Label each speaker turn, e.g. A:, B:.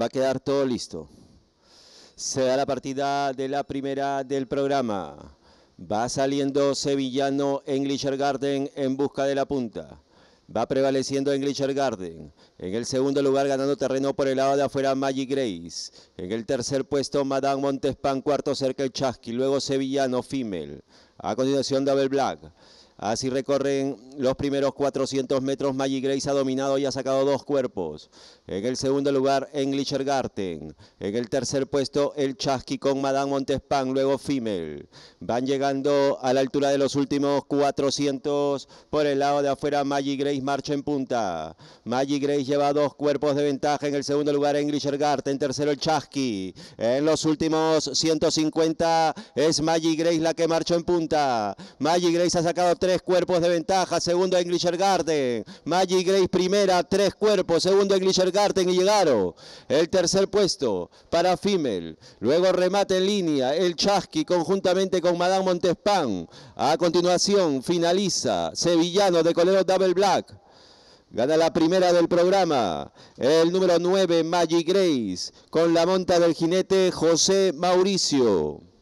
A: va a quedar todo listo. Se da la partida de la primera del programa. Va saliendo Sevillano en Glitcher Garden en busca de la punta. Va prevaleciendo en Glitcher Garden. En el segundo lugar ganando terreno por el lado de afuera Magic Grace. En el tercer puesto Madame Montespan. Cuarto cerca el Chasqui. Luego Sevillano Female. A continuación Double Black. Así recorren los primeros 400 metros. Maggie Grace ha dominado y ha sacado dos cuerpos. En el segundo lugar, Englischer Garten. En el tercer puesto, el Chasqui con Madame Montespan, luego Fimmel. Van llegando a la altura de los últimos 400 por el lado de afuera. Maggie Grace marcha en punta. Maggie Grace lleva dos cuerpos de ventaja. En el segundo lugar, Englischer Garten. Tercero, el Chasqui. En los últimos 150 es Maggie Grace la que marcha en punta. Maggie Grace ha sacado tres cuerpos de ventaja, segundo en Garden. Maggie Grace primera, tres cuerpos, segundo en Garden y llegaron. El tercer puesto para Fimel, luego remate en línea, el Chasqui conjuntamente con Madame Montespan. A continuación finaliza Sevillano de Colero Double Black. Gana la primera del programa, el número 9, Maggie Grace, con la monta del jinete José Mauricio.